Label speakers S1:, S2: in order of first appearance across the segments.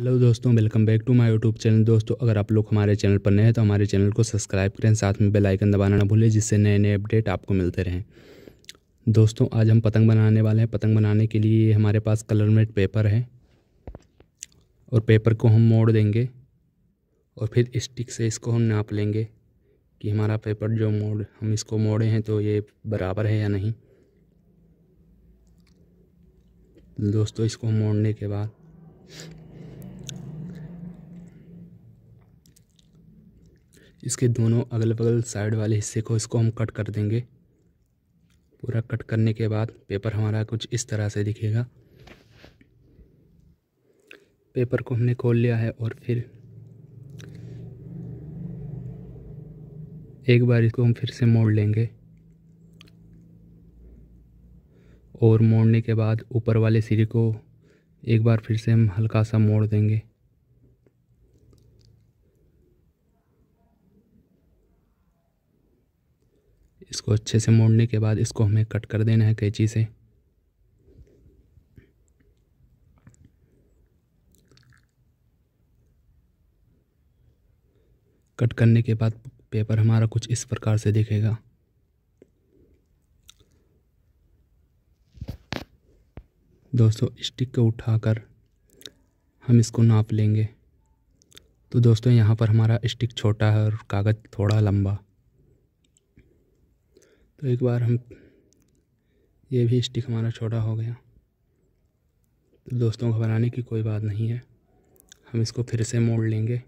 S1: hello दोस्तों welcome back to my YouTube channel दोस्तों अगर आप लोग हमारे चैनल पर नए हैं तो हमारे चैनल को सब्सक्राइब करें साथ में बेल आइकन दबाना ना भूलें जिससे नए नए अपडेट आपको मिलते रहें दोस्तों आज हम पतंग बनाने वाले हैं पतंग बनाने के लिए हमारे पास कलर मेड पेपर है और पेपर को हम मोड़ देंगे और फिर स्टिक से इसको हम नाप लेंगे कि हमारा पेपर जो मोड़ हम इसको मोड़े हैं तो ये बराबर है या नहीं दोस्तों इसको मोड़ने के बाद इसके दोनों अगल बगल साइड वाले हिस्से को इसको हम कट कर देंगे पूरा कट करने के बाद पेपर हमारा कुछ इस तरह से दिखेगा पेपर को हमने खोल लिया है और फिर एक बार इसको हम फिर से मोड़ लेंगे और मोड़ने के बाद ऊपर वाले सिरे को एक बार फिर से हम हल्का सा मोड़ देंगे इसको अच्छे से मोड़ने के बाद इसको हमें कट कर देना है कैंची से कट करने के बाद पेपर हमारा कुछ इस प्रकार से दिखेगा दोस्तों स्टिक को उठाकर हम इसको नाप लेंगे तो दोस्तों यहाँ पर हमारा स्टिक छोटा है और कागज़ थोड़ा लंबा तो एक बार हम ये भी स्टिक हमारा छोटा हो गया तो दोस्तों घबराने की कोई बात नहीं है हम इसको फिर से मोड़ लेंगे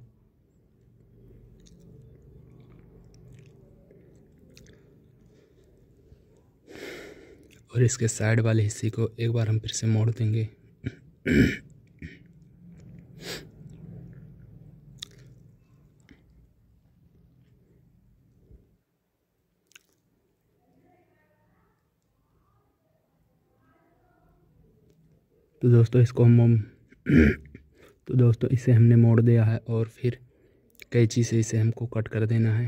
S1: और इसके साइड वाले हिस्से को एक बार हम फिर से मोड़ देंगे तो दोस्तों इसको हम तो दोस्तों इसे हमने मोड़ दिया है और फिर कैची से इसे हमको कट कर देना है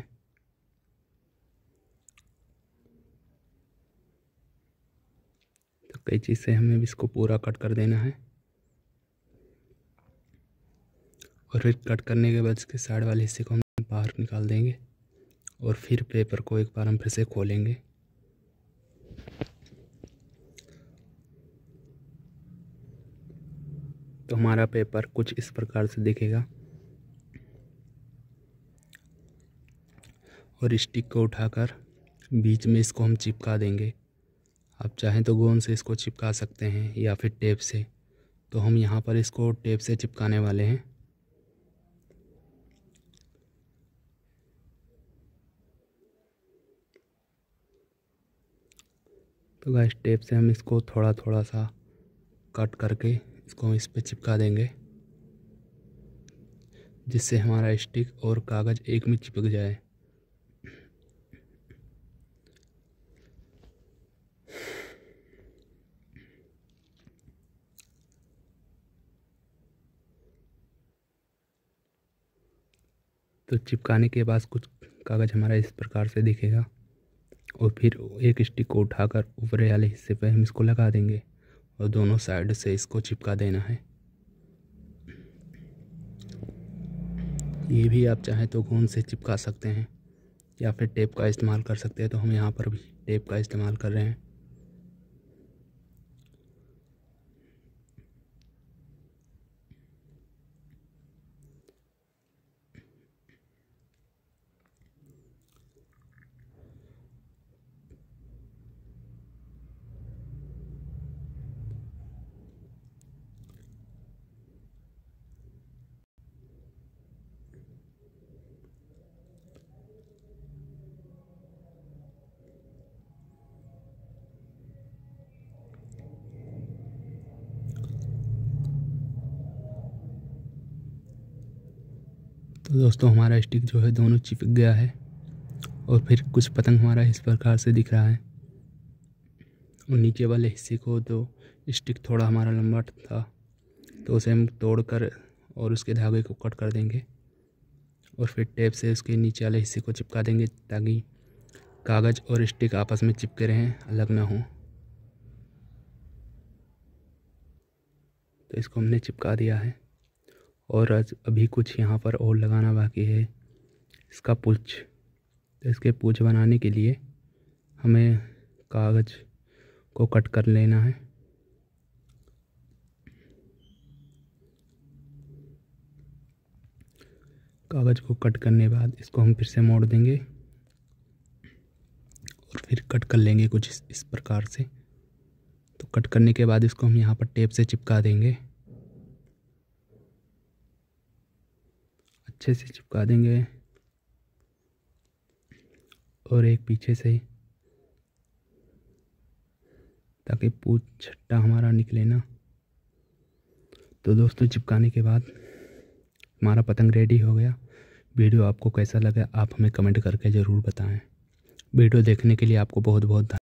S1: तो कैची से हमें इसको पूरा कट कर देना है और फिर कट करने के बाद इसके साइड वाले हिस्से को हम बाहर निकाल देंगे और फिर पेपर को एक बार हम फिर से खोलेंगे तो हमारा पेपर कुछ इस प्रकार से दिखेगा और स्टिक को उठाकर बीच में इसको हम चिपका देंगे आप चाहें तो गोंद से इसको चिपका सकते हैं या फिर टेप से तो हम यहाँ पर इसको टेप से चिपकाने वाले हैं तो गाइस टेप से हम इसको थोड़ा थोड़ा सा कट करके इसको हम इस पर चिपका देंगे जिससे हमारा स्टिक और कागज़ एक में चिपक जाए तो चिपकाने के बाद कुछ कागज़ हमारा इस प्रकार से दिखेगा और फिर एक स्टिक को उठाकर ऊपरे वाले हिस्से पर हम इसको लगा देंगे और दोनों साइड से इसको चिपका देना है ये भी आप चाहें तो गोंद से चिपका सकते हैं या फिर टेप का इस्तेमाल कर सकते हैं तो हम यहाँ पर भी टेप का इस्तेमाल कर रहे हैं तो दोस्तों हमारा स्टिक जो है दोनों चिपक गया है और फिर कुछ पतंग हमारा इस प्रकार से दिख रहा है और नीचे वाले हिस्से को तो स्टिक थोड़ा हमारा लंबा था तो उसे हम तोड़ कर और उसके धागे को कट कर देंगे और फिर टेप से उसके नीचे वाले हिस्से को चिपका देंगे ताकि कागज़ और स्टिक आपस में चिपके रहें अलग ना हों तो इसको हमने चिपका दिया है और आज अभी कुछ यहाँ पर और लगाना बाकी है इसका पूछ तो इसके पूछ बनाने के लिए हमें कागज़ को कट कर लेना है कागज़ को कट करने बाद इसको हम फिर से मोड़ देंगे और फिर कट कर लेंगे कुछ इस, इस प्रकार से तो कट करने के बाद इसको हम यहाँ पर टेप से चिपका देंगे अच्छे से चिपका देंगे और एक पीछे से ताकि पूछ छट्टा हमारा निकले ना तो दोस्तों चिपकाने के बाद हमारा पतंग रेडी हो गया वीडियो आपको कैसा लगा आप हमें कमेंट करके ज़रूर बताएं वीडियो देखने के लिए आपको बहुत बहुत